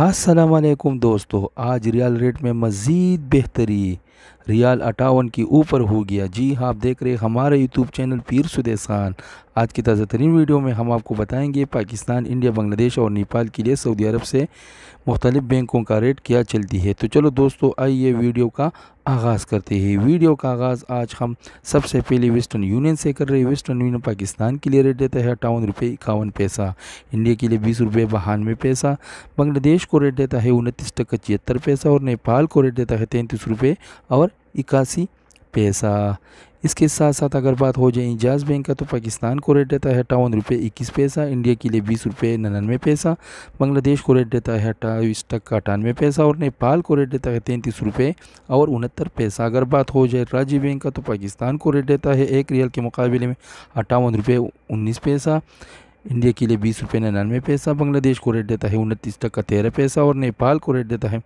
असलकुम दोस्तों आज रियाल रेट में मज़ीद बेहतरी रियाल अटावन के ऊपर हो गया जी हाँ आप देख रहे हमारे यूट्यूब चैनल पीर सुदेसान आज की ताज़ा तरीन वीडियो में हम आपको बताएंगे पाकिस्तान इंडिया बांग्लादेश और नेपाल के लिए सऊदी अरब से मुख्तलिफ बैंकों का रेट क्या चलती है तो चलो दोस्तों आइए वीडियो का आगाज़ करते हैं वीडियो का आगाज़ आज हम सबसे पहले वेस्टर्न यूनियन से कर रहे हैं वेस्टर्न यूनियन पाकिस्तान के लिए रेट देता है अट्ठावन रुपये इक्यावन पैसा इंडिया के लिए बीस रुपये बहानवे पैसा बांग्लादेश को रेट देता है उनतीस टका छिहत्तर पैसा और नेपाल को रेट देता है तैंतीस रुपये और इक्यासी पैसा इसके साथ साथ अगर बात हो जाए इंजाज बैंक का तो पाकिस्तान को रेट देता है अट्ठावन रुपये इक्कीस पैसा इंडिया के लिए बीस रुपये नन्नवे पैसा बांग्लादेश को रेट देता है अट्ठाईस टक्का अठानवे पैसा और नेपाल को रेट देता है तैंतीस रुपये और उनहत्तर पैसा अगर बात हो जाए राज्य बैंक का तो पाकिस्तान को रेट देता है एक रियल के मुकाबले में अट्ठावन रुपये उन्नीस पैसा इंडिया के लिए बीस रुपये नन्नवे पैसा बांग्लादेश को रेट देता है उनतीस टक्का तेरह पैसा और नेपाल को रेट देता है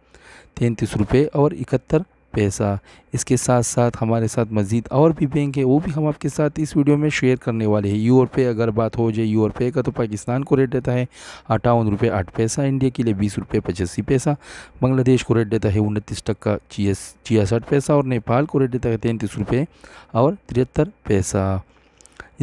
तैंतीस रुपये और इकहत्तर पैसा इसके साथ साथ हमारे साथ मज़ीद और भी बैंक है वो भी हम आपके साथ इस वीडियो में शेयर करने वाले हैं यूर पे अगर बात हो जाए यूर पे का तो पाकिस्तान को रेट देता है अठावन रुपये आठ पैसा इंडिया के लिए बीस रुपये पचासी पैसा बांग्लादेश को रेट देता है उनतीस टक्का छियासठ पैसा और नेपाल को रेट देता है तैंतीस रुपये और तिहत्तर पैसा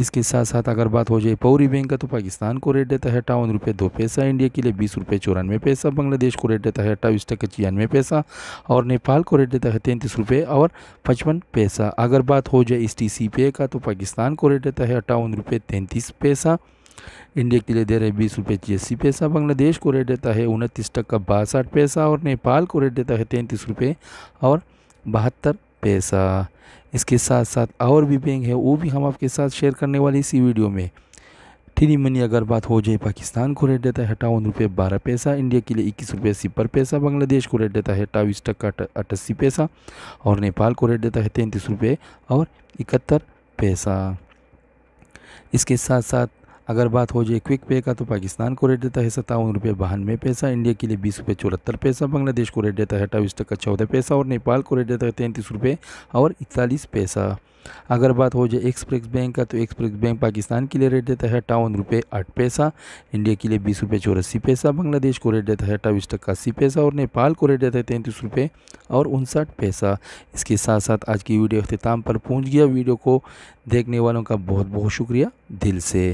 इसके साथ साथ अगर बात हो जाए पौरी बैंक का तो पाकिस्तान को रेट देता है अट्ठावन रुपये दो पैसा इंडिया के लिए बीस रुपये चौरानवे पैसा बांग्लादेश को रेट देता है अट्ठाईस टका छियानवे पैसा और नेपाल को रेट देता है तैंतीस रुपये और पचपन पैसा अगर बात हो जाए एस टी का तो पाकिस्तान को रेट देता है अट्ठावन रुपये तैंतीस पैसा इंडिया के लिए दे रहे बीस रुपये छियासी पैसा बांग्लादेश को रेट देता है उनतीस टका बासठ पैसा और नेपाल को रेट देता है तैंतीस रुपये और बहत्तर पैसा इसके साथ साथ और भी बैंक है वो भी हम आपके साथ शेयर करने वाले इसी वीडियो में थ्री मनी अगर बात हो जाए पाकिस्तान को रेट देता है अट्ठावन रुपये बारह पैसा इंडिया के लिए इक्कीस रुपये सिपर पैसा बांग्लादेश को रेट देता है अट्ठावीस टक्का अट्ठासी पैसा और नेपाल को रेट देता है तैंतीस रुपये और इकहत्तर पैसा इसके साथ साथ अगर बात हो जाए क्विक पे का तो पाकिस्तान को रेट देता है सत्तावन रुपये बहानवे पैसा इंडिया के लिए बीस रुपये चौहत्तर पैसा बांग्लादेश को रेट देता है अट्ठाईस टका चौदह पैसा और नेपाल को रेट देता है तैंतीस रुपये और इकतालीस पैसा अगर बात हो जाए एक्सप्रेस बैंक का तो एक्सप्रेस बैंक पाकिस्तान के लिए रेट देता है अट्ठावन रुपये आठ पैसा इंडिया के लिए बीस रुपये चौरासी पैसा बांग्लादेश को रेट देता है अट्ठाईस टक्का अस्सी पैसा और नेपाल को रेट देता है तैंतीस रुपये और उनसठ पैसा इसके साथ साथ आज की वीडियो अख्ताम पर पहुँच गया वीडियो को देखने वालों का बहुत बहुत शुक्रिया दिल से